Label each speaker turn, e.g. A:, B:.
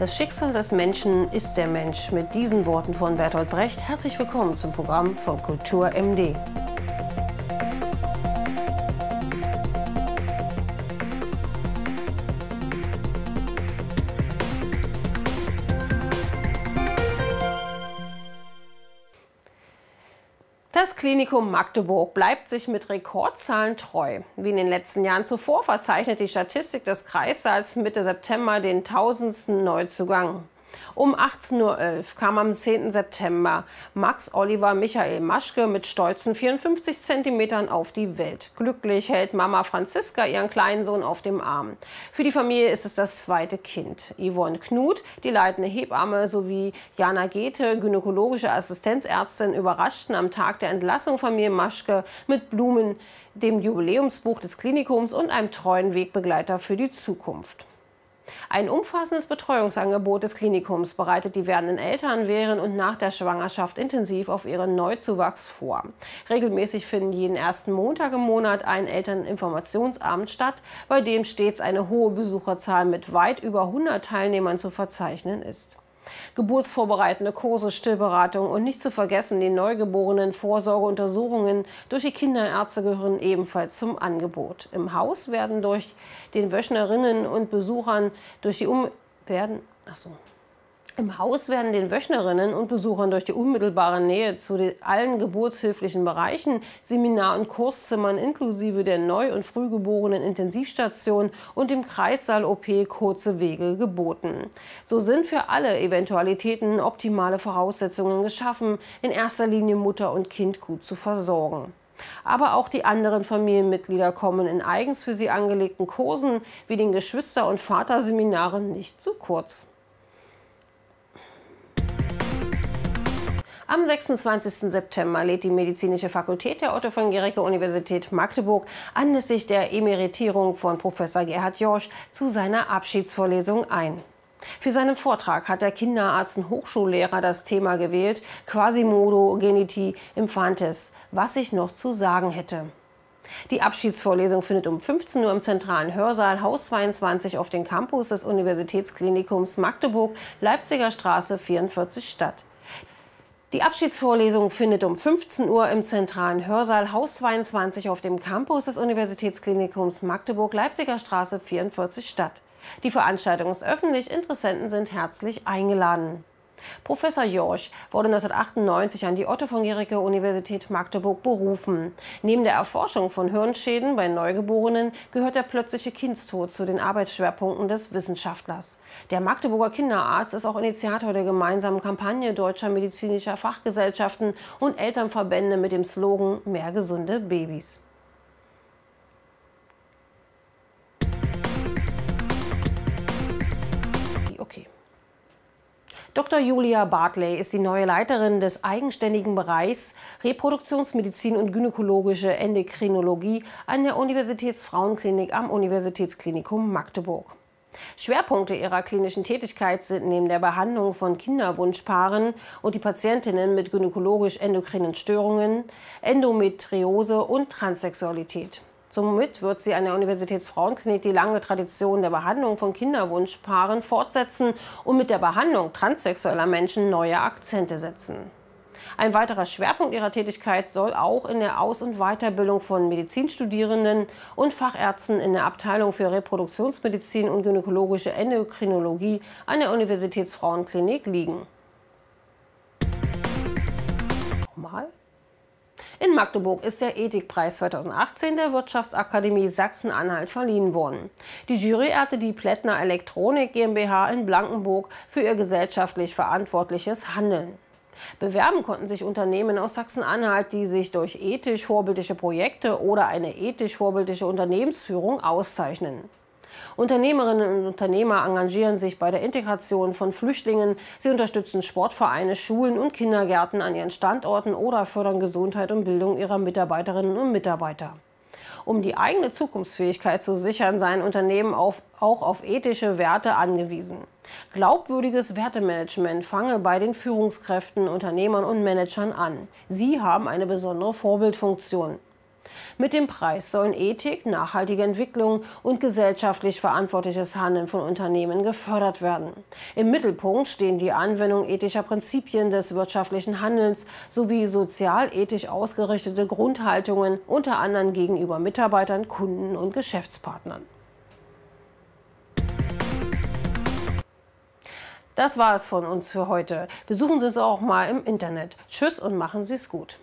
A: Das Schicksal des Menschen ist der Mensch. Mit diesen Worten von Bertolt Brecht herzlich willkommen zum Programm von Kultur MD. Das Klinikum Magdeburg bleibt sich mit Rekordzahlen treu. Wie in den letzten Jahren zuvor verzeichnet die Statistik des Kreissaals Mitte September den tausendsten Neuzugang. Um 18.11 Uhr kam am 10. September Max Oliver Michael Maschke mit stolzen 54 Zentimetern auf die Welt. Glücklich hält Mama Franziska ihren kleinen Sohn auf dem Arm. Für die Familie ist es das zweite Kind. Yvonne Knut, die leitende Hebamme, sowie Jana Gete, gynäkologische Assistenzärztin, überraschten am Tag der Entlassung Familie Maschke mit Blumen, dem Jubiläumsbuch des Klinikums und einem treuen Wegbegleiter für die Zukunft. Ein umfassendes Betreuungsangebot des Klinikums bereitet die werdenden Eltern während und nach der Schwangerschaft intensiv auf ihren Neuzuwachs vor. Regelmäßig finden jeden ersten Montag im Monat ein Elterninformationsabend statt, bei dem stets eine hohe Besucherzahl mit weit über 100 Teilnehmern zu verzeichnen ist. Geburtsvorbereitende Kurse, Stillberatung und nicht zu vergessen die neugeborenen Vorsorgeuntersuchungen durch die Kinderärzte gehören ebenfalls zum Angebot. Im Haus werden durch den Wöchnerinnen und Besuchern durch die um werden, achso. Im Haus werden den Wöchnerinnen und Besuchern durch die unmittelbare Nähe zu allen geburtshilflichen Bereichen, Seminar- und Kurszimmern inklusive der Neu- und Frühgeborenen Intensivstation und dem Kreissaal-OP kurze Wege geboten. So sind für alle Eventualitäten optimale Voraussetzungen geschaffen, in erster Linie Mutter und Kind gut zu versorgen. Aber auch die anderen Familienmitglieder kommen in eigens für sie angelegten Kursen wie den Geschwister- und Vaterseminaren nicht zu kurz. Am 26. September lädt die Medizinische Fakultät der Otto von Guericke Universität Magdeburg anlässlich der Emeritierung von Professor Gerhard Jorsch zu seiner Abschiedsvorlesung ein. Für seinen Vortrag hat der Kinderarzt und Hochschullehrer das Thema gewählt, Quasimodo geniti infantes, was ich noch zu sagen hätte. Die Abschiedsvorlesung findet um 15 Uhr im zentralen Hörsaal Haus 22 auf dem Campus des Universitätsklinikums Magdeburg, Leipziger Straße 44 statt. Die Abschiedsvorlesung findet um 15 Uhr im zentralen Hörsaal Haus 22 auf dem Campus des Universitätsklinikums Magdeburg-Leipziger Straße 44 statt. Die Veranstaltung ist öffentlich, Interessenten sind herzlich eingeladen. Professor Jorsch wurde 1998 an die Otto von Gericke Universität Magdeburg berufen. Neben der Erforschung von Hirnschäden bei Neugeborenen gehört der plötzliche Kindstod zu den Arbeitsschwerpunkten des Wissenschaftlers. Der Magdeburger Kinderarzt ist auch Initiator der gemeinsamen Kampagne deutscher medizinischer Fachgesellschaften und Elternverbände mit dem Slogan Mehr gesunde Babys. Dr. Julia Bartley ist die neue Leiterin des eigenständigen Bereichs Reproduktionsmedizin und gynäkologische Endokrinologie an der Universitätsfrauenklinik am Universitätsklinikum Magdeburg. Schwerpunkte ihrer klinischen Tätigkeit sind neben der Behandlung von Kinderwunschpaaren und die Patientinnen mit gynäkologisch-endokrinen Störungen, Endometriose und Transsexualität. Somit wird sie an der Universitätsfrauenklinik die lange Tradition der Behandlung von Kinderwunschpaaren fortsetzen und mit der Behandlung transsexueller Menschen neue Akzente setzen. Ein weiterer Schwerpunkt ihrer Tätigkeit soll auch in der Aus- und Weiterbildung von Medizinstudierenden und Fachärzten in der Abteilung für Reproduktionsmedizin und gynäkologische Endokrinologie an der Universitätsfrauenklinik liegen. Nochmal? In Magdeburg ist der Ethikpreis 2018 der Wirtschaftsakademie Sachsen-Anhalt verliehen worden. Die Jury ehrte die Plättner Elektronik GmbH in Blankenburg für ihr gesellschaftlich verantwortliches Handeln. Bewerben konnten sich Unternehmen aus Sachsen-Anhalt, die sich durch ethisch vorbildliche Projekte oder eine ethisch vorbildliche Unternehmensführung auszeichnen. Unternehmerinnen und Unternehmer engagieren sich bei der Integration von Flüchtlingen. Sie unterstützen Sportvereine, Schulen und Kindergärten an ihren Standorten oder fördern Gesundheit und Bildung ihrer Mitarbeiterinnen und Mitarbeiter. Um die eigene Zukunftsfähigkeit zu sichern, seien Unternehmen auf, auch auf ethische Werte angewiesen. Glaubwürdiges Wertemanagement fange bei den Führungskräften, Unternehmern und Managern an. Sie haben eine besondere Vorbildfunktion. Mit dem Preis sollen Ethik, nachhaltige Entwicklung und gesellschaftlich verantwortliches Handeln von Unternehmen gefördert werden. Im Mittelpunkt stehen die Anwendung ethischer Prinzipien des wirtschaftlichen Handelns sowie sozialethisch ausgerichtete Grundhaltungen, unter anderem gegenüber Mitarbeitern, Kunden und Geschäftspartnern. Das war es von uns für heute. Besuchen Sie uns auch mal im Internet. Tschüss und machen Sie es gut.